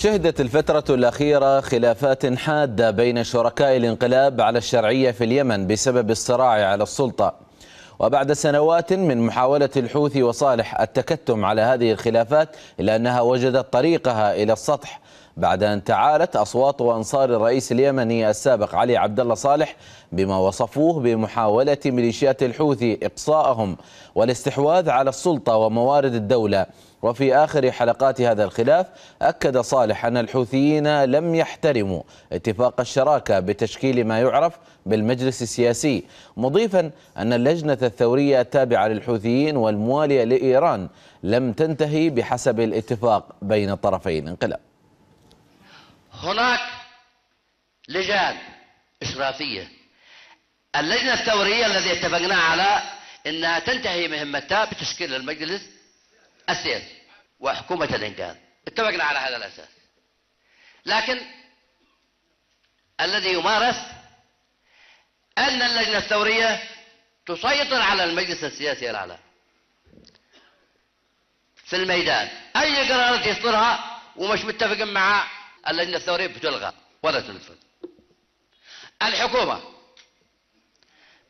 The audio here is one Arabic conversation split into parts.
شهدت الفترة الأخيرة خلافات حادة بين شركاء الانقلاب على الشرعية في اليمن بسبب الصراع على السلطة وبعد سنوات من محاولة الحوثي وصالح التكتم على هذه الخلافات إلا أنها وجدت طريقها إلى السطح بعد أن تعالت أصوات وأنصار الرئيس اليمني السابق علي عبد الله صالح بما وصفوه بمحاولة ميليشيات الحوثي إقصاءهم والاستحواذ على السلطة وموارد الدولة وفي آخر حلقات هذا الخلاف أكد صالح أن الحوثيين لم يحترموا اتفاق الشراكة بتشكيل ما يعرف بالمجلس السياسي مضيفا أن اللجنة الثورية التابعة للحوثيين والموالية لإيران لم تنتهي بحسب الاتفاق بين الطرفين انقلاب هناك لجان إشرافية اللجنة الثورية الذي اتفقنا على أنها تنتهي مهمتها بتشكيل المجلس السير وحكومة الإنقاذ اتفقنا على هذا الأساس لكن الذي يمارس أن اللجنة الثورية تسيطر على المجلس السياسي الأعلى في الميدان أي قرارات يصدرها ومش متفق مع اللجنة الثورية بتلغى ولا تنفذ الحكومة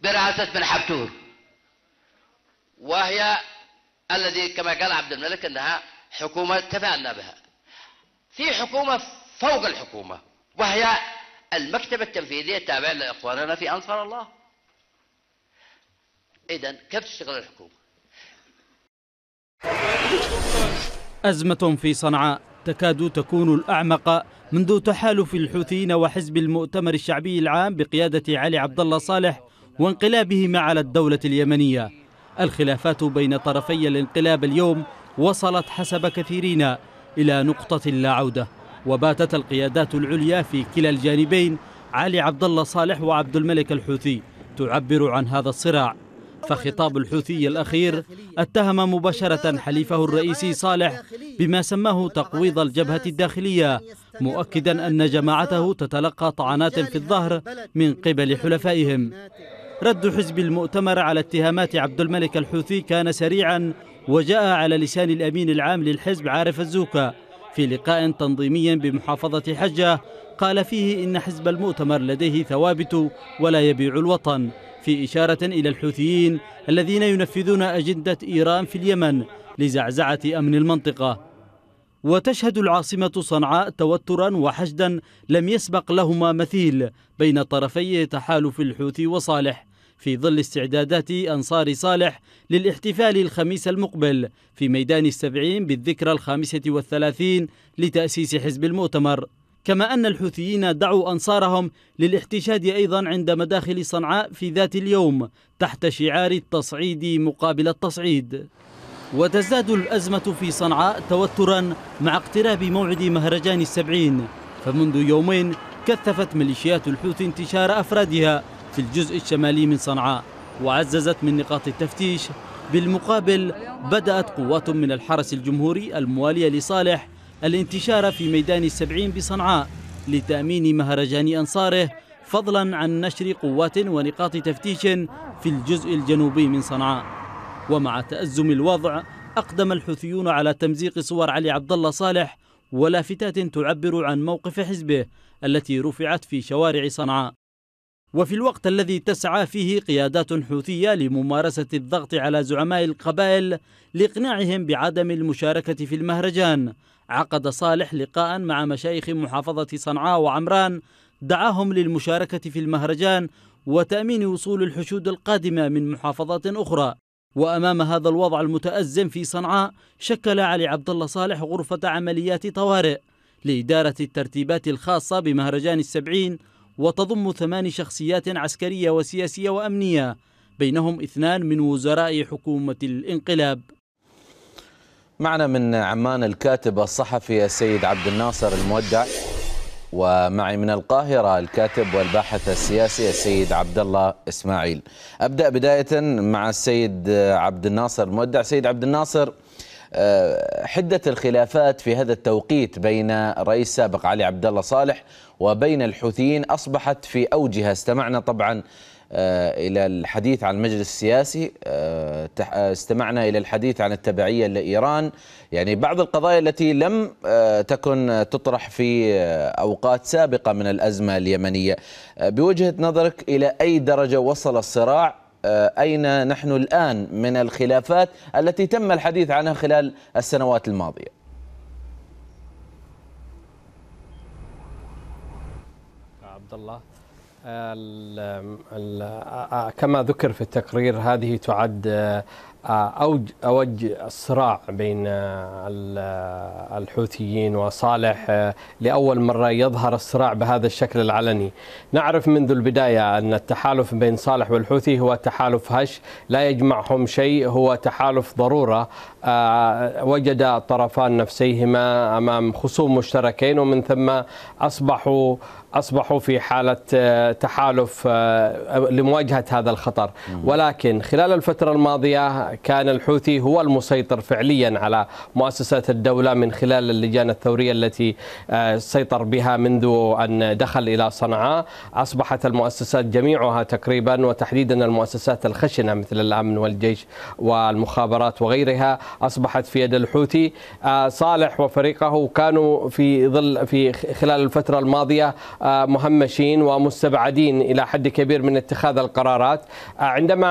برئاسة بن حبتور وهي الذي كما قال عبد الملك انها حكومه تفعلنا بها. في حكومه فوق الحكومه وهي المكتبه التنفيذيه التابعه لاخواننا في انصار الله. اذا كيف تشتغل الحكومه؟ ازمه في صنعاء تكاد تكون الاعمق منذ تحالف الحوثيين وحزب المؤتمر الشعبي العام بقياده علي عبد الله صالح وانقلابهما على الدوله اليمنيه. الخلافات بين طرفي الانقلاب اليوم وصلت حسب كثيرين إلى نقطة لا عودة وباتت القيادات العليا في كلا الجانبين علي عبد الله صالح وعبد الملك الحوثي تعبر عن هذا الصراع فخطاب الحوثي الأخير اتهم مباشرة حليفه الرئيسي صالح بما سماه تقويض الجبهة الداخلية مؤكدا أن جماعته تتلقى طعنات في الظهر من قبل حلفائهم رد حزب المؤتمر على اتهامات عبد الملك الحوثي كان سريعا وجاء على لسان الأمين العام للحزب عارف الزوكا في لقاء تنظيمي بمحافظة حجة قال فيه إن حزب المؤتمر لديه ثوابت ولا يبيع الوطن في إشارة إلى الحوثيين الذين ينفذون أجندة إيران في اليمن لزعزعة أمن المنطقة وتشهد العاصمة صنعاء توترا وحشدا لم يسبق لهما مثيل بين طرفي تحالف الحوثي وصالح في ظل استعدادات أنصار صالح للاحتفال الخميس المقبل في ميدان السبعين بالذكرى الخامسة والثلاثين لتأسيس حزب المؤتمر كما أن الحوثيين دعوا أنصارهم للاحتشاد أيضا عند مداخل صنعاء في ذات اليوم تحت شعار التصعيد مقابل التصعيد وتزداد الأزمة في صنعاء توترا مع اقتراب موعد مهرجان السبعين فمنذ يومين كثفت ميليشيات الحوثي انتشار أفرادها في الجزء الشمالي من صنعاء وعززت من نقاط التفتيش بالمقابل بدأت قوات من الحرس الجمهوري الموالية لصالح الانتشار في ميدان السبعين بصنعاء لتأمين مهرجان أنصاره فضلا عن نشر قوات ونقاط تفتيش في الجزء الجنوبي من صنعاء ومع تأزم الوضع أقدم الحوثيون على تمزيق صور علي عبد الله صالح ولافتات تعبر عن موقف حزبه التي رفعت في شوارع صنعاء وفي الوقت الذي تسعى فيه قيادات حوثية لممارسة الضغط على زعماء القبائل لإقناعهم بعدم المشاركة في المهرجان عقد صالح لقاء مع مشايخ محافظة صنعاء وعمران دعاهم للمشاركة في المهرجان وتأمين وصول الحشود القادمة من محافظات أخرى وأمام هذا الوضع المتأزم في صنعاء شكل علي عبد الله صالح غرفة عمليات طوارئ لإدارة الترتيبات الخاصة بمهرجان السبعين وتضم ثمان شخصيات عسكرية وسياسية وأمنية بينهم اثنان من وزراء حكومة الانقلاب معنا من عمان الكاتب الصحفي السيد عبد الناصر المودع ومعي من القاهرة الكاتب والباحث السياسي السيد عبد الله إسماعيل أبدأ بداية مع السيد عبد الناصر المودع سيد عبد الناصر آه، حدة الخلافات في هذا التوقيت بين الرئيس السابق علي عبد الله صالح وبين الحوثيين أصبحت في أوجها استمعنا طبعا آه، إلى الحديث عن المجلس السياسي آه، استمعنا إلى الحديث عن التبعية لإيران يعني بعض القضايا التي لم تكن تطرح في أوقات سابقة من الأزمة اليمنية بوجهة نظرك إلى أي درجة وصل الصراع آه، أين نحن الآن من الخلافات التي تم الحديث عنها خلال السنوات الماضية عبد الله كما ذكر في التقرير هذه تعد آه، أوج, أوج الصراع بين آه، آه، الحوثيين وصالح لأول مرة يظهر الصراع بهذا الشكل العلني نعرف منذ البداية أن التحالف بين صالح والحوثي هو تحالف هش لا يجمعهم شيء هو تحالف ضرورة وجد طرفان نفسيهما أمام خصوم مشتركين ومن ثم أصبحوا اصبحوا في حاله آه، تحالف آه، لمواجهه هذا الخطر، ولكن خلال الفتره الماضيه كان الحوثي هو المسيطر فعليا على مؤسسات الدوله من خلال اللجان الثوريه التي آه، سيطر بها منذ ان دخل الى صنعاء، اصبحت المؤسسات جميعها تقريبا وتحديدا المؤسسات الخشنه مثل الامن والجيش والمخابرات وغيرها اصبحت في يد الحوثي، صالح وفريقه كانوا في ظل في خلال الفتره الماضيه مهمشين ومستبعدين الى حد كبير من اتخاذ القرارات آه، عندما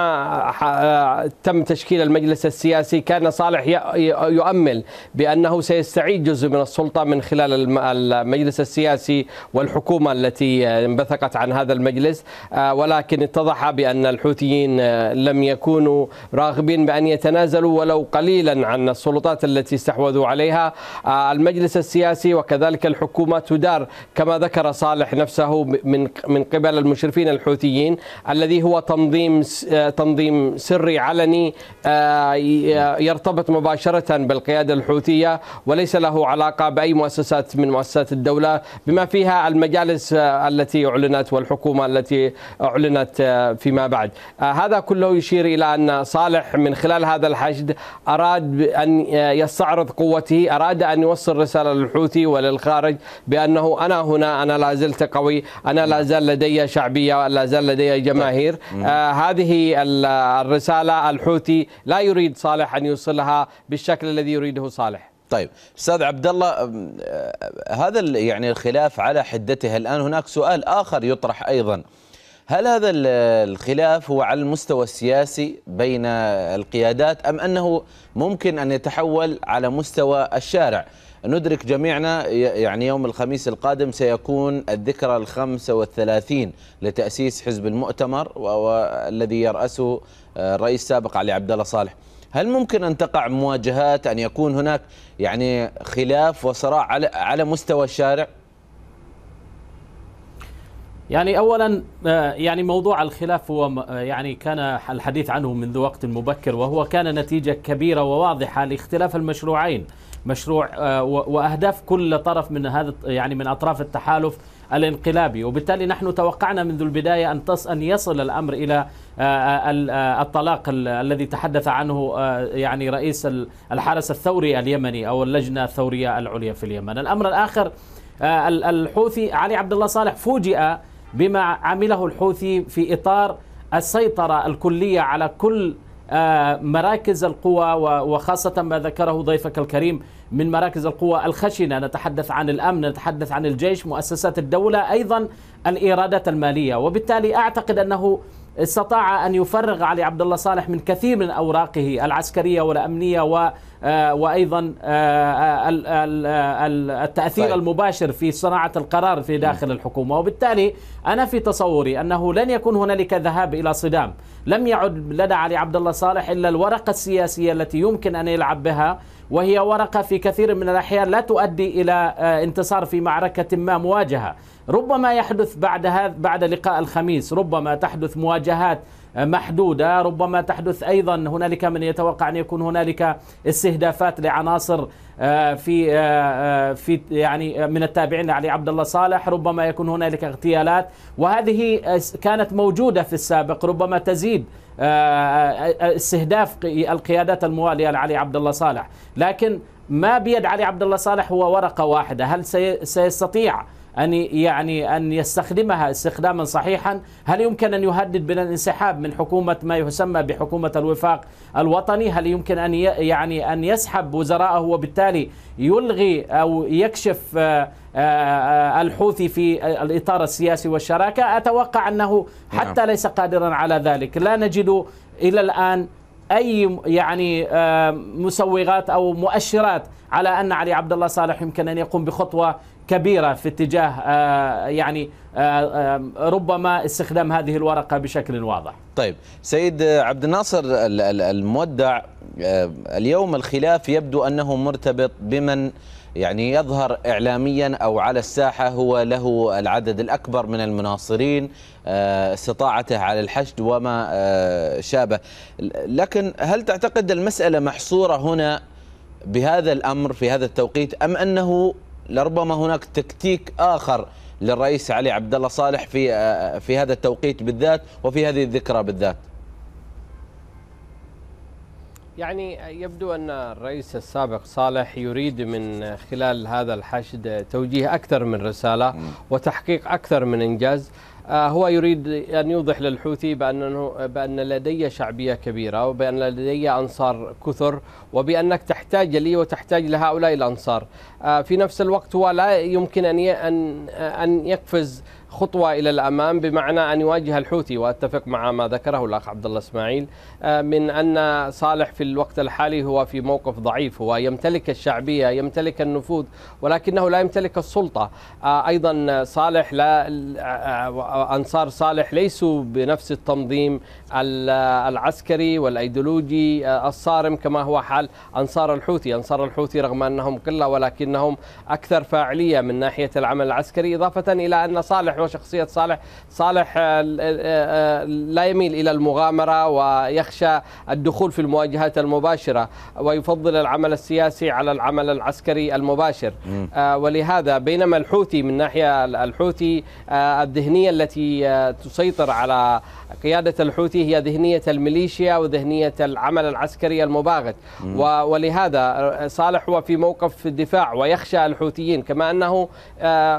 آه، تم تشكيل المجلس السياسي كان صالح يؤمل بانه سيستعيد جزء من السلطه من خلال المجلس السياسي والحكومه التي انبثقت عن هذا المجلس آه، ولكن اتضح بان الحوثيين لم يكونوا راغبين بان يتنازلوا ولو قليلا عن السلطات التي استحوذوا عليها المجلس السياسي وكذلك الحكومه تدار كما ذكر صالح يصالح نفسه من من قبل المشرفين الحوثيين الذي هو تنظيم آه، تنظيم سري علني آه، آه، يرتبط مباشره بالقياده الحوثيه وليس له علاقه باي مؤسسات من مؤسسات الدوله بما فيها المجالس التي اعلنت والحكومه التي اعلنت فيما بعد هذا كله يشير الى ان صالح من خلال هذا الحشد اراد ان يستعرض قوته اراد ان يوصل رساله للحوثي وللخارج بانه انا هنا انا لا زلت قوي أنا لا زال لدي شعبية لا زال لدي جماهير طيب. آه هذه الرسالة الحوثي لا يريد صالح أن يوصلها بالشكل الذي يريده صالح طيب استاذ عبد الله آه، هذا يعني الخلاف على حدته الان هناك سؤال اخر يطرح ايضا هل هذا الخلاف هو على المستوى السياسي بين القيادات ام انه ممكن ان يتحول على مستوى الشارع ندرك جميعنا يعني يوم الخميس القادم سيكون الذكرى الخمسة والثلاثين لتأسيس حزب المؤتمر والذي يرأسه الرئيس آه، السابق علي عبد الله صالح هل ممكن أن تقع مواجهات أن يكون هناك يعني خلاف وصراع على مستوى الشارع؟ يعني اولا آه، يعني موضوع الخلاف هو آه، يعني كان الحديث عنه منذ وقت مبكر وهو كان نتيجه كبيره وواضحه لاختلاف المشروعين مشروع آه، واهداف كل طرف من هذا يعني من اطراف التحالف الانقلابي وبالتالي نحن توقعنا منذ البداية أن تص أن يصل الأمر إلى آه، آه، الطلاق الذي تحدث عنه يعني رئيس الحرس الثوري اليمني أو اللجنة الثورية العليا في اليمن الأمر الآخر الحوثي علي عبد الله صالح فوجئ بما عمله الحوثي في إطار السيطرة الكلية على كل آه، مراكز القوى وخاصة ما ذكره ضيفك الكريم من مراكز القوى الخشنة نتحدث عن الأمن نتحدث عن الجيش مؤسسات الدولة أيضا الإيرادات المالية وبالتالي أعتقد أنه استطاع أن يفرغ علي عبد الله صالح من كثير من أوراقه العسكرية والأمنية آه، وايضا آه، آه، التاثير طيب. المباشر في صناعه القرار في داخل الحكومه وبالتالي انا في تصوري انه لن يكون هنالك ذهاب الى صدام لم يعد لدى علي عبد الله صالح الا الورقه السياسيه التي يمكن ان يلعب بها وهي ورقة في كثير من الأحيان لا تؤدي إلى انتصار في معركة ما مواجهة ربما يحدث بعد, بعد لقاء الخميس ربما تحدث مواجهات محدودة ربما تحدث أيضا هنالك من يتوقع أن يكون هنالك استهدافات لعناصر آه، في آه، آه، في يعني من التابعين لعلي عبد الله صالح ربما يكون هنالك اغتيالات وهذه كانت موجودة في السابق ربما تزيد استهداف القيادات الموالية لعلي عبد الله صالح لكن ما بيد علي عبد الله صالح هو ورقة واحدة هل سيستطيع أن يعني أن يستخدمها استخداما صحيحا هل يمكن أن يهدد بالانسحاب من حكومة ما يسمى بحكومة الوفاق الوطني هل يمكن أن يعني أن يسحب وزراءه وبالتالي يلغي أو يكشف آه، آه، الحوثي في الإطار السياسي والشراكة أتوقع أنه نعم. حتى ليس قادرا على ذلك لا نجد إلى الآن اي يعني آه، مسوغات او مؤشرات على ان علي عبد الله صالح يمكن ان يقوم بخطوه كبيره في اتجاه آه، يعني آه، ربما استخدام هذه الورقه بشكل واضح. طيب سيد عبد الناصر المودع اليوم الخلاف يبدو انه مرتبط بمن يعني يظهر إعلاميا أو على الساحة هو له العدد الأكبر من المناصرين آه، استطاعته على الحشد وما آه، شابه لكن هل تعتقد المسألة محصورة هنا بهذا الأمر في هذا التوقيت أم أنه لربما هناك تكتيك آخر للرئيس علي عبد الله صالح في آه، في هذا التوقيت بالذات وفي هذه الذكرى بالذات يعني يبدو أن الرئيس السابق صالح يريد من خلال هذا الحشد توجيه أكثر من رسالة وتحقيق أكثر من إنجاز آه، هو يريد أن يوضح للحوثي بأنه بأن لدي شعبية كبيرة وبأن لدي أنصار كثر وبأنك تحتاج لي وتحتاج لهؤلاء الأنصار آه، في نفس الوقت هو لا يمكن أن أن يقفز خطوه الى الامام بمعنى ان يواجه الحوثي واتفق مع ما ذكره الاخ عبد الله اسماعيل آه، من ان صالح في الوقت الحالي هو في موقف ضعيف هو يمتلك الشعبيه يمتلك النفوذ ولكنه لا يمتلك السلطه آه، ايضا صالح لا آه، انصار صالح ليسوا بنفس التنظيم العسكري والايديولوجي الصارم كما هو حال انصار الحوثي انصار الحوثي رغم انهم قله ولكنهم اكثر فاعليه من ناحيه العمل العسكري اضافه الى ان صالح صالح وشخصية صالح صالح آه، آه، آه، لا يميل إلى المغامرة ويخشى الدخول في المواجهات المباشرة ويفضل العمل السياسي على العمل العسكري المباشر ولهذا بينما الحوثي من ناحية الحوثي الذهنية التي تسيطر على قيادة الحوثي هي ذهنية الميليشيا وذهنية العمل العسكري المباغت ولهذا صالح هو في موقف الدفاع ويخشى الحوثيين كما أنه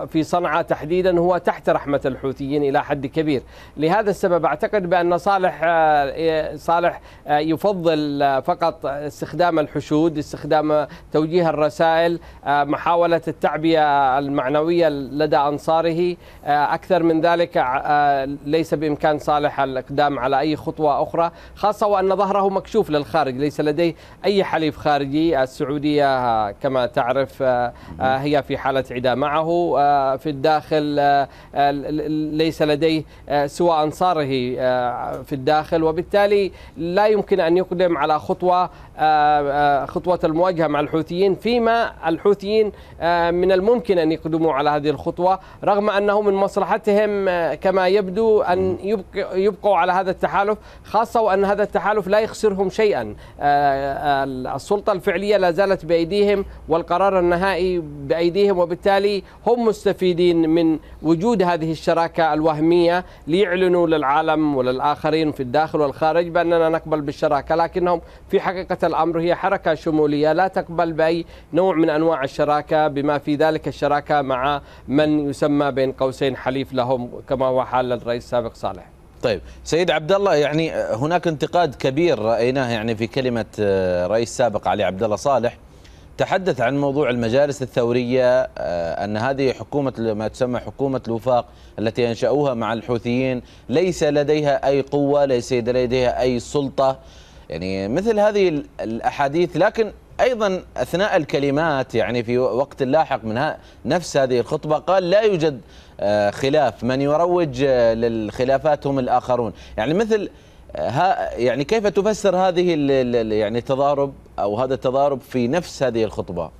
في صنعاء تحديدا هو تحت رحمة الحوثيين إلى حد كبير لهذا السبب أعتقد بأن صالح آه، صالح آه، يفضل آه، فقط استخدام الحشود استخدام توجيه الرسائل محاولة التعبية المعنوية لدى أنصاره أكثر من ذلك ليس بإمكان صالح الإقدام على أي خطوة أخرى خاصة وأن ظهره مكشوف للخارج ليس لديه أي حليف خارجي السعودية كما تعرف هي في حالة عداء معه في الداخل آه، ليس لديه آه، سوى أنصاره آه، في الداخل وبالتالي لا يمكن أن يقدم على خطوة خطوة المواجهة مع الحوثيين فيما الحوثيين من الممكن أن يقدموا على هذه الخطوة رغم أنه من مصلحتهم كما يبدو أن يبقوا على هذا التحالف خاصة وأن هذا التحالف لا يخسرهم شيئا السلطة الفعلية لا زالت بأيديهم والقرار النهائي بأيديهم وبالتالي هم مستفيدين من وجود هذه الشراكة الوهمية ليعلنوا للعالم وللآخرين في الداخل والخارج بأننا نقبل بالشراكة لكنهم في حقيقة الأمر هي حركة شمولية لا تقبل بأي نوع من أنواع الشراكة بما في ذلك الشراكة مع من يسمى بين قوسين حليف لهم كما هو حال الرئيس السابق صالح طيب سيد عبد الله يعني هناك انتقاد كبير رايناه يعني في كلمه آه، رئيس سابق علي عبد الله صالح تحدث عن موضوع المجالس الثورية آه، أن هذه حكومة ما تسمى حكومة الوفاق التي أنشأوها مع الحوثيين ليس لديها أي قوة ليس لديها أي سلطة يعني مثل هذه الأحاديث لكن أيضا أثناء الكلمات يعني في وقت لاحق من نفس هذه الخطبة قال لا يوجد آه، خلاف من يروج آه، للخلافات هم الآخرون يعني مثل ها يعني كيف تفسر هذه يعني التضارب او هذا التضارب في نفس هذه الخطبه؟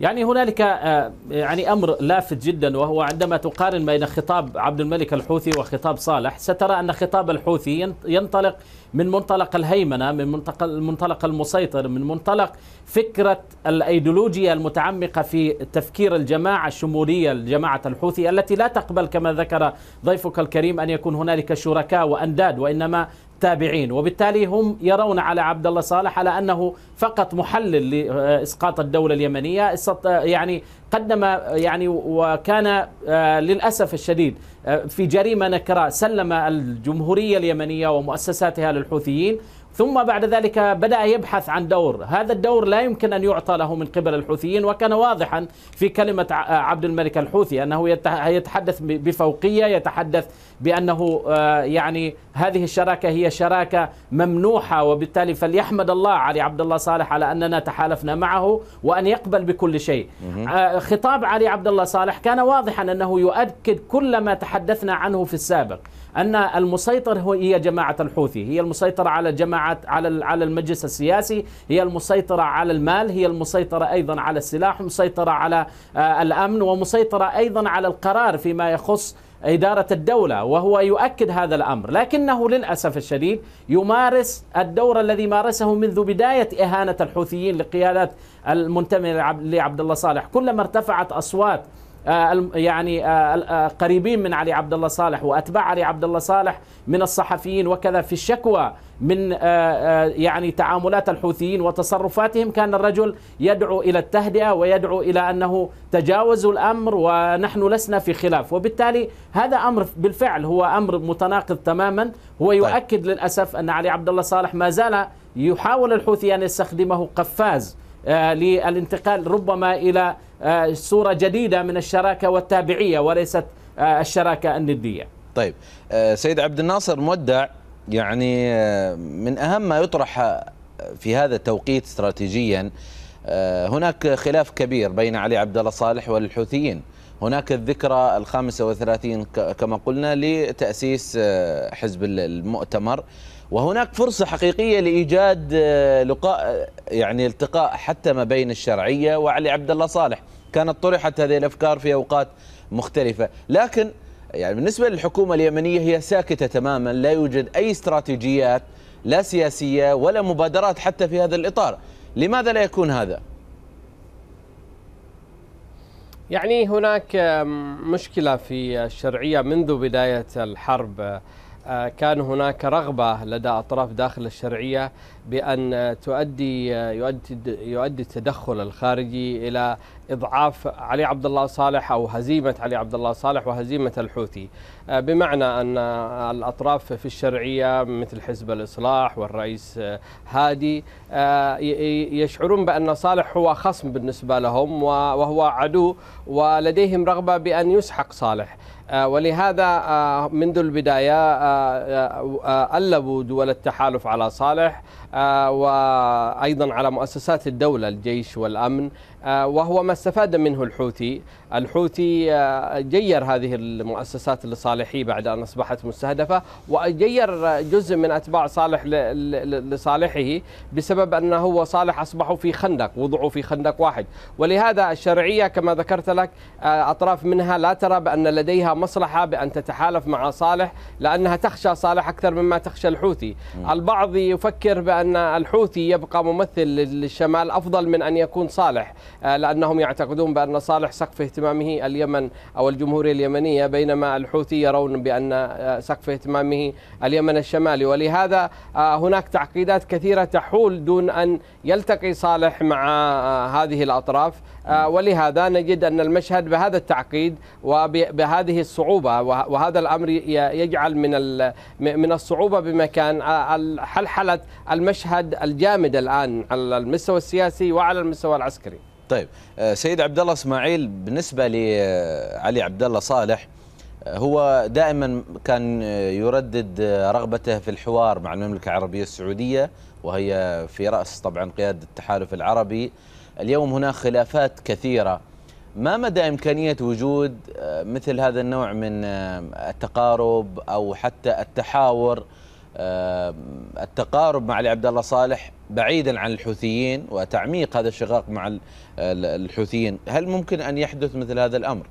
يعني هنالك آه، يعني امر لافت جدا وهو عندما تقارن بين خطاب عبد الملك الحوثي وخطاب صالح سترى ان خطاب الحوثي ينطلق من منطلق الهيمنة من منطلق, المنطلق المسيطر من منطلق فكرة الأيديولوجيا المتعمقة في تفكير الجماعة الشمولية الجماعة الحوثي التي لا تقبل كما ذكر ضيفك الكريم أن يكون هنالك شركاء وأنداد وإنما تابعين وبالتالي هم يرون على عبد الله صالح على انه فقط محلل لاسقاط الدوله اليمنيه يعني قدم يعني وكان آه، للأسف الشديد آه، في جريمة نكراء سلم الجمهورية اليمنية ومؤسساتها للحوثيين ثم بعد ذلك بدأ يبحث عن دور هذا الدور لا يمكن أن يعطى له من قبل الحوثيين وكان واضحا في كلمة آه، عبد الملك الحوثي أنه يتحدث بفوقية يتحدث بأنه آه، يعني هذه الشراكة هي شراكة ممنوحة وبالتالي فليحمد الله علي عبد الله صالح على أننا تحالفنا معه وأن يقبل بكل شيء آه، خطاب علي عبد الله صالح كان واضحا أنه يؤكد كل ما تحدثنا عنه في السابق ان المسيطر هو هي جماعه الحوثي هي المسيطره على جماعه على على المجلس السياسي هي المسيطره على المال هي المسيطره ايضا على السلاح مسيطره على آه، الامن ومسيطره ايضا على القرار فيما يخص إدارة الدولة وهو يؤكد هذا الأمر لكنه للأسف الشديد يمارس الدور الذي مارسه منذ بداية إهانة الحوثيين لقيادات المنتمية لعبد الله صالح كلما ارتفعت أصوات آه، يعني آه، آه، قريبين من علي عبد الله صالح واتباع علي عبد الله صالح من الصحفيين وكذا في الشكوى من يعني تعاملات الحوثيين وتصرفاتهم كان الرجل يدعو الى التهدئه ويدعو الى انه تجاوزوا الامر ونحن لسنا في خلاف وبالتالي هذا امر بالفعل هو امر متناقض تماما هو طيب. يؤكد للاسف ان علي عبد الله صالح ما زال يحاول الحوثي ان يستخدمه قفاز للانتقال ربما الى آه، صورة جديدة من الشراكة والتابعية وليست آه، الشراكة الندية طيب آه، سيد عبد الناصر مودع يعني من أهم ما يطرح في هذا التوقيت استراتيجيا هناك خلاف كبير بين علي عبد الله صالح والحوثيين هناك الذكرى الخامسة وثلاثين كما قلنا لتأسيس حزب المؤتمر وهناك فرصة حقيقية لإيجاد آه، لقاء آه، يعني التقاء حتى ما بين الشرعية وعلي عبد الله صالح كانت طرحت هذه الأفكار في أوقات مختلفة لكن يعني بالنسبة للحكومة اليمنية هي ساكتة تماما لا يوجد أي استراتيجيات لا سياسية ولا مبادرات حتى في هذا الإطار لماذا لا يكون هذا؟ يعني هناك مشكلة في الشرعية منذ بداية الحرب آه، كان هناك رغبة لدى أطراف داخل الشرعية بأن تؤدي آه، يؤدي, يؤدي التدخل الخارجي إلى اضعاف علي عبد الله صالح او هزيمه علي عبد الله صالح وهزيمه الحوثي آه، بمعنى ان الاطراف في الشرعيه مثل حزب الاصلاح والرئيس هادي آه، يشعرون بان صالح هو خصم بالنسبه لهم وهو عدو ولديهم رغبه بان يسحق صالح آه، ولهذا منذ البداية ألبوا دول التحالف على صالح وأيضا على مؤسسات الدولة الجيش والأمن آه، وهو ما استفاد منه الحوثي الحوثي آه، جير هذه المؤسسات لصالحي بعد أن أصبحت مستهدفة وجير جزء من أتباع صالح لصالحه بسبب أنه هو صالح أصبحوا في خندق وضعوا في خندق واحد ولهذا الشرعية كما ذكرت لك آه، أطراف منها لا ترى بأن لديها مصلحة بأن تتحالف مع صالح لأنها تخشى صالح أكثر مما تخشى الحوثي البعض يفكر بأن الحوثي يبقى ممثل للشمال أفضل من أن يكون صالح آه، لأنهم يعتقدون بأن صالح سقف اهتمامه اليمن أو الجمهورية اليمنية بينما الحوثي يرون بأن آه، سقف اهتمامه اليمن الشمالي ولهذا آه، هناك تعقيدات كثيرة تحول دون أن يلتقي صالح مع آه، هذه الأطراف ولهذا نجد أن المشهد بهذا التعقيد وبهذه الصعوبة وهذا الأمر يجعل من من الصعوبة بمكان حلحلة المشهد الجامد الآن على المستوى السياسي وعلى المستوى العسكري طيب آه، سيد عبد الله اسماعيل بالنسبه لعلي عبد الله صالح آه، هو دائما كان يردد آه، رغبته في الحوار مع المملكه العربيه السعوديه وهي في راس طبعا قياده التحالف العربي اليوم هناك خلافات كثيره ما مدى إمكانية وجود مثل هذا النوع من التقارب أو حتى التحاور التقارب مع علي عبد الله صالح بعيدا عن الحوثيين وتعميق هذا الشقاق مع الحوثيين هل ممكن أن يحدث مثل هذا الأمر؟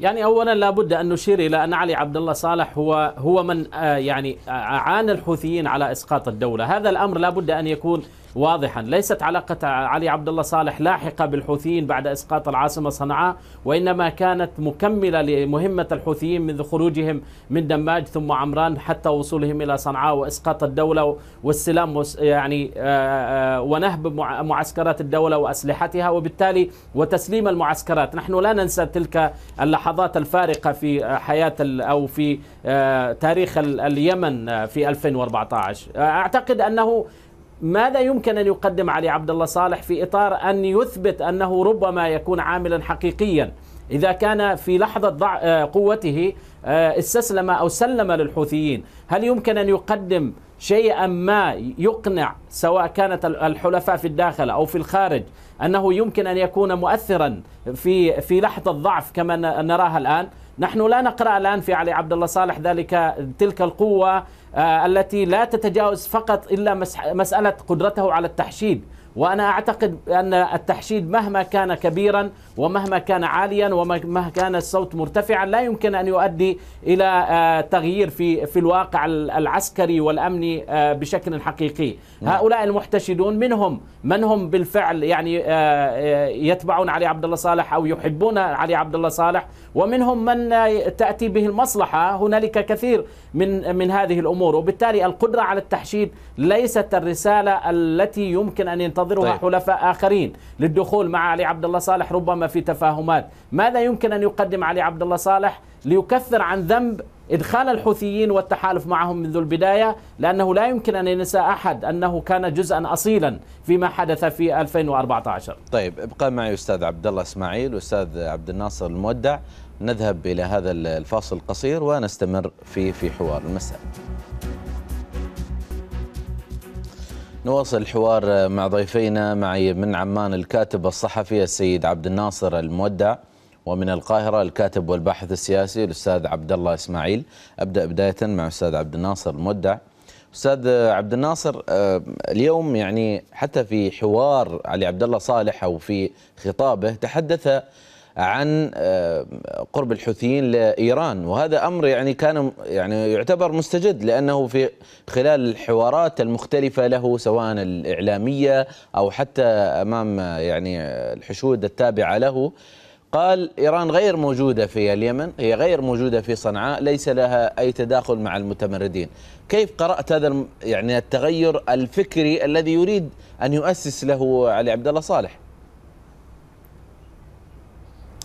يعني اولا لابد ان نشير الى ان علي عبد الله صالح هو هو من آه، يعني آه، اعان الحوثيين على اسقاط الدوله، هذا الامر لابد ان يكون واضحا ليست علاقة علي عبد الله صالح لاحقة بالحوثيين بعد إسقاط العاصمة صنعاء وإنما كانت مكملة لمهمة الحوثيين منذ خروجهم من دماج ثم عمران حتى وصولهم إلى صنعاء وإسقاط الدولة والسلام يعني ونهب معسكرات الدولة وأسلحتها وبالتالي وتسليم المعسكرات نحن لا ننسى تلك اللحظات الفارقة في حياة أو في تاريخ اليمن في 2014 أعتقد أنه ماذا يمكن أن يقدم علي عبد الله صالح في إطار أن يثبت أنه ربما يكون عاملا حقيقيا إذا كان في لحظة آه، قوته آه، استسلم أو سلم للحوثيين هل يمكن أن يقدم شيئا ما يقنع سواء كانت الحلفاء في الداخل او في الخارج انه يمكن ان يكون مؤثرا في في لحظه ضعف كما نراها الان نحن لا نقرا الان في علي عبد الله صالح ذلك تلك القوه آه، التي لا تتجاوز فقط الا مساله قدرته على التحشيد وأنا أعتقد أن التحشيد مهما كان كبيرا ومهما كان عاليا ومهما كان الصوت مرتفعا لا يمكن أن يؤدي إلى آه، تغيير في في الواقع العسكري والأمني آه، بشكل حقيقي نعم. هؤلاء المحتشدون منهم من هم بالفعل يعني آه، يتبعون علي عبد الله صالح أو يحبون علي عبد الله صالح ومنهم من تأتي به المصلحة هنالك كثير من من هذه الأمور وبالتالي القدرة على التحشيد ليست الرسالة التي يمكن أن ينتظرها طيب. حلفاء آخرين للدخول مع علي عبد الله صالح ربما في تفاهمات ماذا يمكن أن يقدم علي عبد الله صالح ليكفر عن ذنب إدخال الحوثيين والتحالف معهم منذ البداية لأنه لا يمكن أن ينسى أحد أنه كان جزءا أصيلا فيما حدث في 2014 طيب ابقى معي أستاذ عبد الله إسماعيل أستاذ عبد الناصر المودع نذهب إلى هذا الفاصل القصير ونستمر في في حوار المساء نواصل الحوار مع ضيفينا معي من عمان الكاتب الصحفي السيد عبد الناصر المودع ومن القاهرة الكاتب والباحث السياسي الأستاذ عبد الله إسماعيل أبدأ بداية مع أستاذ عبد الناصر المودع أستاذ عبد الناصر آه، اليوم يعني حتى في حوار علي عبد الله صالح أو في خطابه تحدث عن آه، قرب الحوثيين لايران وهذا امر يعني كان يعني يعتبر مستجد لانه في خلال الحوارات المختلفه له سواء الاعلاميه او حتى امام يعني الحشود التابعه له قال إيران غير موجودة في اليمن هي غير موجودة في صنعاء ليس لها أي تداخل مع المتمردين كيف قرأت هذا يعني التغير الفكري الذي يريد أن يؤسس له علي عبد الله صالح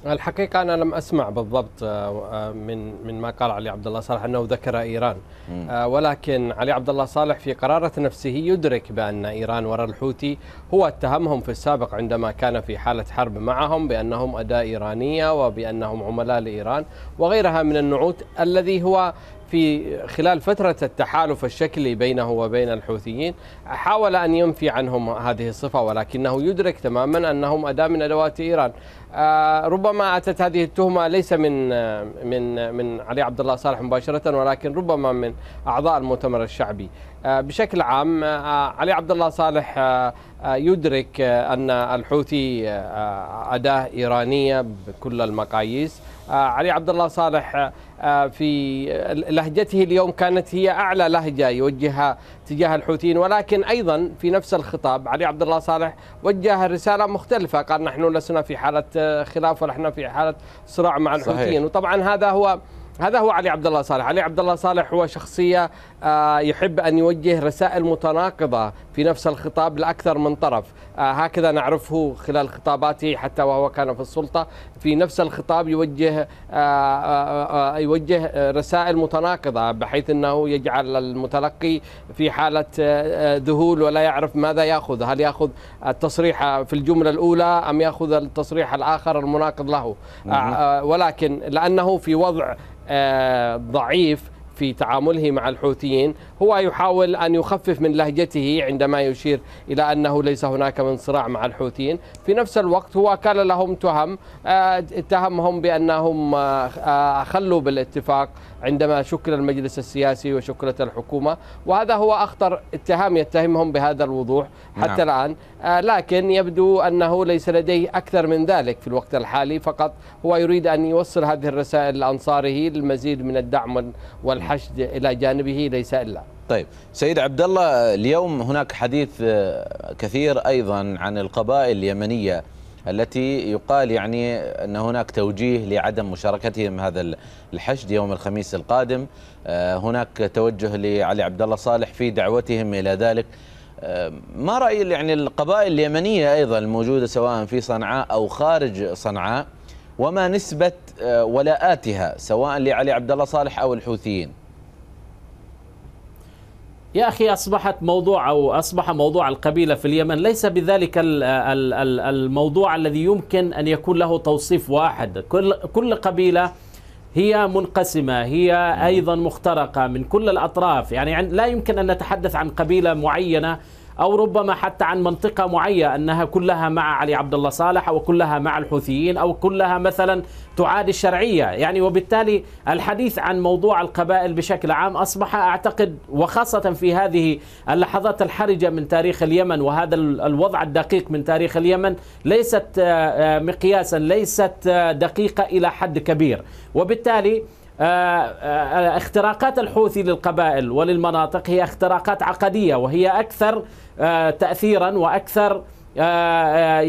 الحقيقه انا لم اسمع بالضبط آه، آه، من من ما قال علي عبد الله صالح انه ذكر ايران آه، ولكن علي عبد الله صالح في قراره نفسه يدرك بان ايران وراء الحوثي هو اتهمهم في السابق عندما كان في حاله حرب معهم بانهم اداه ايرانيه وبانهم عملاء لايران وغيرها من النعوت الذي هو في خلال فترة التحالف الشكلي بينه وبين الحوثيين حاول أن ينفي عنهم هذه الصفة ولكنه يدرك تماما أنهم أداة من أدوات إيران آه، ربما أتت هذه التهمة ليس من آه، من آه، من علي عبد الله صالح مباشرة ولكن ربما من أعضاء المؤتمر الشعبي بشكل عام علي عبد الله صالح يدرك أن الحوثي أداة إيرانية بكل المقاييس آه، علي عبد الله صالح آه، آه، في لهجته اليوم كانت هي اعلى لهجه يوجهها تجاه الحوثيين ولكن ايضا في نفس الخطاب علي عبد الله صالح وجه رساله مختلفه قال نحن لسنا في حاله خلاف ونحن في حاله صراع مع الحوثيين صحيح. وطبعا هذا هو هذا هو علي عبد الله صالح، علي عبد الله صالح هو شخصية آه، يحب أن يوجه رسائل متناقضة في نفس الخطاب لأكثر من طرف، آه، هكذا نعرفه خلال خطاباته حتى وهو كان في السلطة، في نفس الخطاب يوجه آه، يوجه رسائل متناقضة بحيث أنه يجعل المتلقي في حالة ذهول ولا يعرف ماذا يأخذ، هل يأخذ التصريح في الجملة الأولى أم يأخذ التصريح الآخر المناقض له؟ نعم. ولكن لأنه في وضع آه، ضعيف في تعامله مع الحوثيين هو يحاول أن يخفف من لهجته عندما يشير إلى أنه ليس هناك من صراع مع الحوثيين في نفس الوقت هو كان لهم تهم اتهمهم آه، بأنهم اخلوا آه، بالاتفاق عندما شكل المجلس السياسي وشكلت الحكومة وهذا هو أخطر اتهام يتهمهم بهذا الوضوح حتى نعم. الآن آه، لكن يبدو أنه ليس لديه أكثر من ذلك في الوقت الحالي فقط هو يريد أن يوصل هذه الرسائل لأنصاره للمزيد من الدعم والحشد إلى جانبه ليس إلا طيب سيد عبد الله اليوم هناك حديث آه، كثير أيضا عن القبائل اليمنية التي يقال يعني أن هناك توجيه لعدم مشاركتهم هذا الحشد يوم الخميس القادم آه، هناك توجه لعلي عبد الله صالح في دعوتهم إلى ذلك آه، ما رأي يعني القبائل اليمنية أيضا الموجودة سواء في صنعاء أو خارج صنعاء وما نسبة آه، ولاءاتها سواء لعلي عبد الله صالح أو الحوثيين يا أخي أصبحت موضوع أو أصبح موضوع القبيلة في اليمن ليس بذلك الموضوع الذي يمكن أن يكون له توصيف واحد كل, كل قبيلة هي منقسمة هي أيضا مخترقة من كل الأطراف يعني لا يمكن أن نتحدث عن قبيلة معينة أو ربما حتى عن منطقة معينة أنها كلها مع علي عبد الله صالح أو كلها مع الحوثيين أو كلها مثلا تعادي الشرعية يعني وبالتالي الحديث عن موضوع القبائل بشكل عام أصبح أعتقد وخاصة في هذه اللحظات الحرجة من تاريخ اليمن وهذا الوضع الدقيق من تاريخ اليمن ليست آه، آه، مقياسا ليست آه، دقيقة إلى حد كبير وبالتالي آه، آه، اختراقات الحوثي للقبائل وللمناطق هي اختراقات عقدية وهي أكثر آه، تأثيرا وأكثر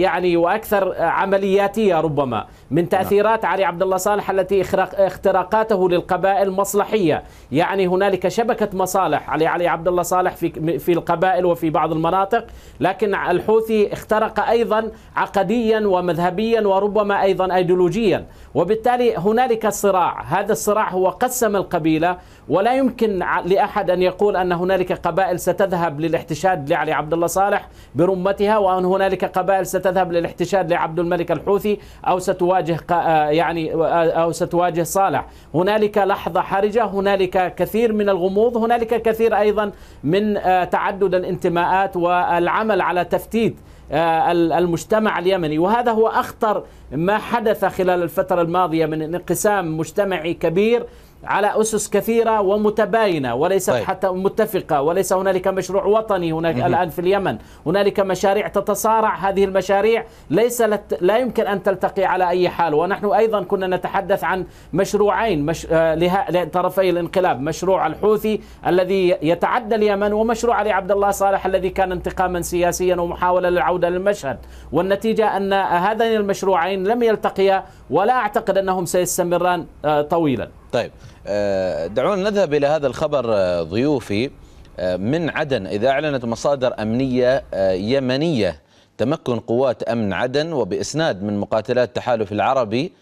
يعني وأكثر عملياتية ربما من نعم. تأثيرات علي عبد الله صالح التي اختراقاته للقبائل مصلحية يعني هنالك شبكة مصالح علي علي عبد الله صالح في, في القبائل وفي بعض المناطق لكن الحوثي اخترق أيضا عقديا ومذهبيا وربما أيضا أيديولوجيا وبالتالي هنالك صراع هذا الصراع هو قسم القبيلة ولا يمكن لأحد أن يقول أن هنالك قبائل ستذهب للاحتشاد لعلي عبد الله صالح برمتها وأن هنالك قبائل ستذهب للاحتشاد لعبد الملك الحوثي أو ستواجه ستواجه آه، يعني آه، أو ستواجه صالح هنالك لحظة حرجة هنالك كثير من الغموض هنالك كثير أيضا من آه، تعدد الانتماءات والعمل على تفتيت المجتمع اليمني وهذا هو أخطر ما حدث خلال الفترة الماضية من انقسام مجتمعي كبير على أسس كثيرة ومتباينة وليست طيب. حتى متفقة وليس هنالك مشروع وطني هناك مم. الآن في اليمن هنالك مشاريع تتصارع هذه المشاريع ليس لت... لا يمكن أن تلتقي على أي حال ونحن أيضا كنا نتحدث عن مشروعين مش... آه، لها... لطرفي الانقلاب مشروع الحوثي الذي يتعدى اليمن ومشروع علي عبد الله صالح الذي كان انتقاما سياسيا ومحاولة للعودة للمشهد والنتيجة أن هذين المشروعين لم يلتقيا ولا أعتقد أنهم سيستمران آه، طويلا طيب آه، دعونا نذهب إلى هذا الخبر آه، ضيوفي آه، من عدن إذا أعلنت مصادر أمنية يمنية تمكن قوات أمن عدن وبإسناد من مقاتلات التحالف العربي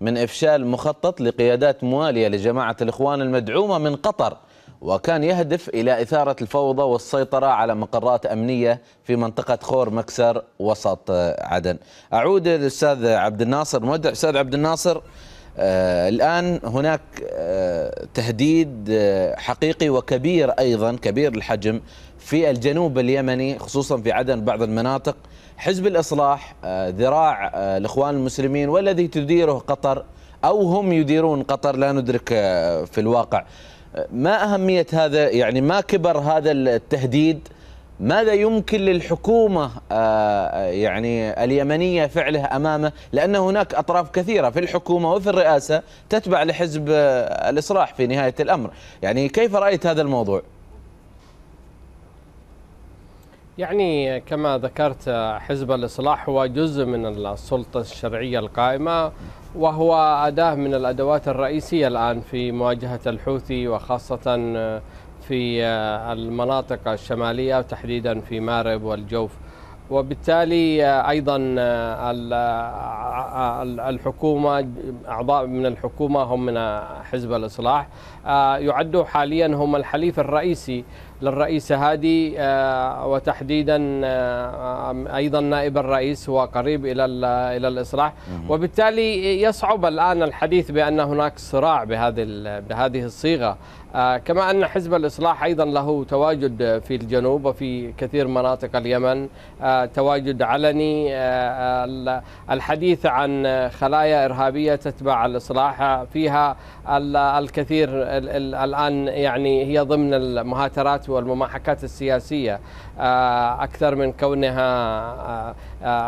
من إفشال مخطط لقيادات موالية لجماعة الإخوان المدعومة من قطر وكان يهدف إلى إثارة الفوضى والسيطرة على مقرات أمنية في منطقة خور مكسر وسط عدن أعود الأستاذ عبد الناصر مودع أستاذ عبد الناصر آه، الآن هناك آه، تهديد آه، حقيقي وكبير أيضا كبير الحجم في الجنوب اليمني خصوصا في عدن بعض المناطق حزب الإصلاح ذراع الإخوان المسلمين والذي تديره قطر أو هم يديرون قطر لا ندرك في الواقع ما أهمية هذا يعني ما كبر هذا التهديد ماذا يمكن للحكومة آه، آه، يعني اليمنية فعله أمامه لأن هناك أطراف كثيرة في الحكومة وفي الرئاسة تتبع لحزب آه، الإصلاح في نهاية الأمر يعني كيف رأيت هذا الموضوع؟ يعني كما ذكرت حزب الإصلاح هو جزء من السلطة الشرعية القائمة وهو أداة من الأدوات الرئيسية الآن في مواجهة الحوثي وخاصة في آه، المناطق الشمالية وتحديدا في مارب والجوف وبالتالي آه، ايضا آه، الحكومه اعضاء من الحكومه هم من حزب الاصلاح آه، يعد حاليا هم الحليف الرئيسي للرئيس هادي آه، وتحديدا آه، ايضا نائب الرئيس هو قريب الى الى الاصلاح وبالتالي يصعب الان الحديث بان هناك صراع بهذه بهذه الصيغه كما ان حزب الاصلاح ايضا له تواجد في الجنوب وفي كثير مناطق اليمن تواجد علني الحديث عن خلايا ارهابيه تتبع الاصلاح فيها الكثير الان يعني هي ضمن المهاترات والمماحكات السياسيه آه، اكثر من كونها آه، آه،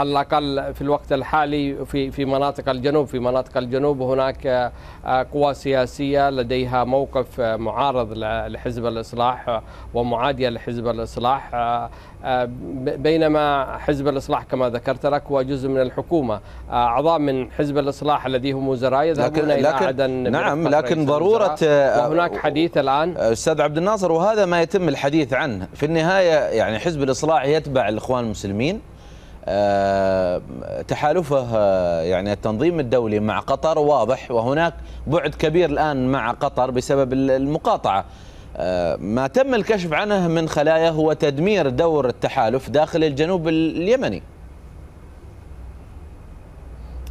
على الاقل في الوقت الحالي في في مناطق الجنوب في مناطق الجنوب هناك قوى سياسيه لديها موقف معارض لحزب الاصلاح ومعاديه لحزب الاصلاح بينما حزب الاصلاح كما ذكرت لك هو جزء من الحكومه اعضاء من حزب الاصلاح الذي هم وزراء يذهبون الى عدن نعم لكن ضروره وهناك حديث الان استاذ عبد الناصر وهذا ما يتم الحديث عنه في النهايه يعني حزب الاصلاح يتبع الاخوان المسلمين آه، تحالفه آه، يعني التنظيم الدولي مع قطر واضح وهناك بعد كبير الان مع قطر بسبب المقاطعه آه، ما تم الكشف عنه من خلايا هو تدمير دور التحالف داخل الجنوب اليمني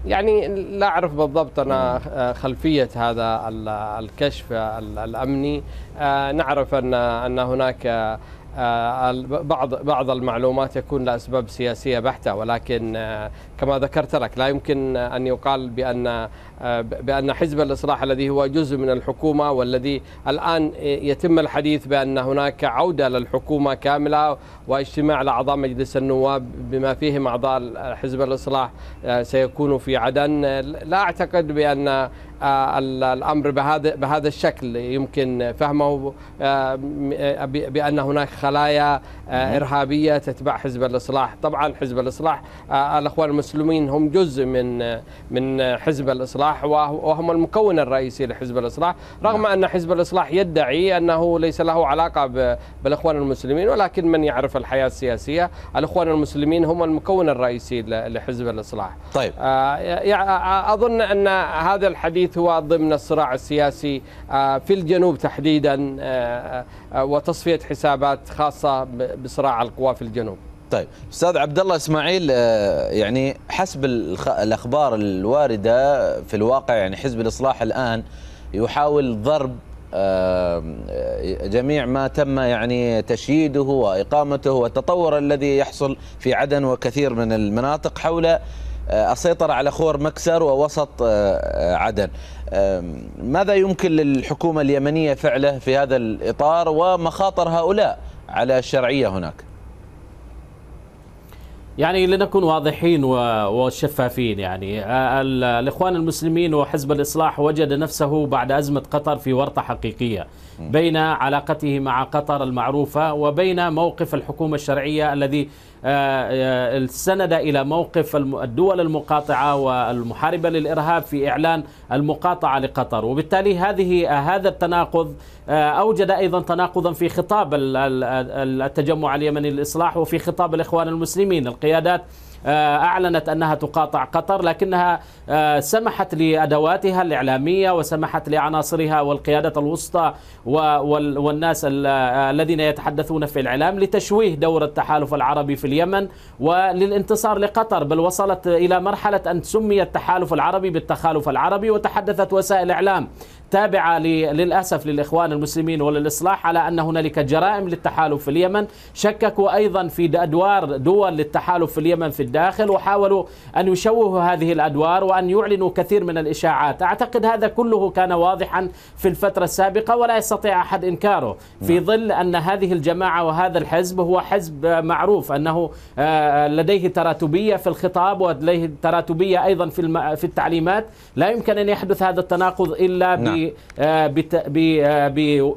يعني لا اعرف بالضبط انا خلفيه هذا الكشف الامني نعرف ان ان هناك آه، بعض بعض المعلومات يكون لاسباب سياسيه بحته ولكن آه، كما ذكرت لك لا يمكن ان يقال بان آه، بأن حزب الإصلاح الذي هو جزء من الحكومة والذي الآن يتم الحديث بأن هناك عودة للحكومة كاملة واجتماع لأعضاء مجلس النواب بما فيهم أعضاء حزب الإصلاح آه، سيكون في عدن لا أعتقد بأن آه، الامر بهذا بهذا الشكل يمكن فهمه بان هناك خلايا ارهابيه تتبع حزب الاصلاح، طبعا حزب الاصلاح الاخوان المسلمين هم جزء من من حزب الاصلاح الإصلاح وهم المكون الرئيسي لحزب الإصلاح رغم نعم. أن حزب الإصلاح يدعي أنه ليس له علاقة بالإخوان المسلمين ولكن من يعرف الحياة السياسية الإخوان المسلمين هم المكون الرئيسي لحزب الإصلاح طيب آه، آه، أظن أن هذا الحديث هو ضمن الصراع السياسي آه، في الجنوب تحديدا وتصفية حسابات خاصة بصراع القوى في الجنوب طيب استاذ عبد الله اسماعيل آه، يعني حسب الاخبار الوارده في الواقع يعني حزب الاصلاح الان يحاول ضرب آه، جميع ما تم يعني تشييده واقامته والتطور الذي يحصل في عدن وكثير من المناطق حول آه، السيطرة على خور مكسر ووسط عدن ماذا يمكن للحكومة اليمنية فعله في هذا الإطار ومخاطر هؤلاء على الشرعية هناك يعني لنكون واضحين وشفافين يعني الإخوان المسلمين وحزب الإصلاح وجد نفسه بعد أزمة قطر في ورطة حقيقية بين علاقته مع قطر المعروفة وبين موقف الحكومة الشرعية الذي سند إلى موقف الدول المقاطعة والمحاربة للإرهاب في إعلان المقاطعة لقطر وبالتالي هذه هذا التناقض أوجد أيضا تناقضا في خطاب التجمع اليمني للإصلاح وفي خطاب الإخوان المسلمين القيادات آه، أعلنت أنها تقاطع قطر لكنها آه، سمحت لأدواتها الإعلامية وسمحت لعناصرها والقيادة الوسطى والناس آه، الذين يتحدثون في الإعلام لتشويه دور التحالف العربي في اليمن وللانتصار لقطر بل وصلت إلى مرحلة أن سمي التحالف العربي بالتخالف العربي وتحدثت وسائل إعلام تابعة للأسف للإخوان المسلمين وللإصلاح على أن هنالك جرائم للتحالف في اليمن شككوا أيضا في أدوار دول للتحالف في اليمن في الداخل وحاولوا أن يشوهوا هذه الأدوار وأن يعلنوا كثير من الإشاعات أعتقد هذا كله كان واضحا في الفترة السابقة ولا يستطيع أحد إنكاره في نعم. ظل أن هذه الجماعة وهذا الحزب هو حزب معروف أنه آه، لديه تراتبية في الخطاب ولديه تراتبية أيضا في التعليمات لا يمكن أن يحدث هذا التناقض إلا نعم. آه، آه،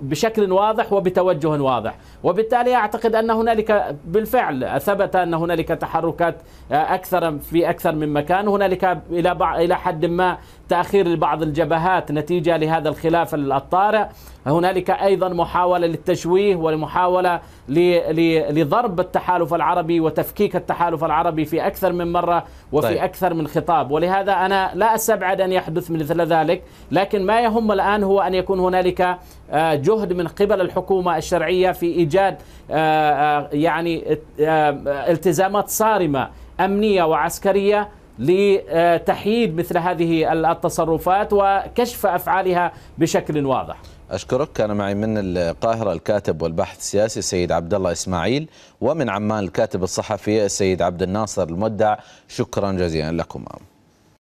بشكل واضح وبتوجه واضح وبالتالي أعتقد أن هنالك بالفعل ثبت أن هنالك تحركات آه، أكثر في أكثر من مكان هنالك إلى إلى حد ما تأخير لبعض الجبهات نتيجة لهذا الخلاف الطارئ هنالك أيضا محاولة للتشويه ومحاوله لضرب التحالف العربي وتفكيك التحالف العربي في أكثر من مرة وفي طيب. أكثر من خطاب ولهذا أنا لا أستبعد أن يحدث مثل ذلك لكن ما يهم الآن هو أن يكون هنالك آه، جهد من قبل الحكومة الشرعية في إيجاد آه، آه، يعني التزامات صارمة أمنية وعسكرية لتحييد مثل هذه التصرفات وكشف افعالها بشكل واضح. اشكرك كان معي من القاهره الكاتب والباحث السياسي السيد عبد الله اسماعيل ومن عمان الكاتب الصحفي السيد عبد الناصر المدع شكرا جزيلا لكما.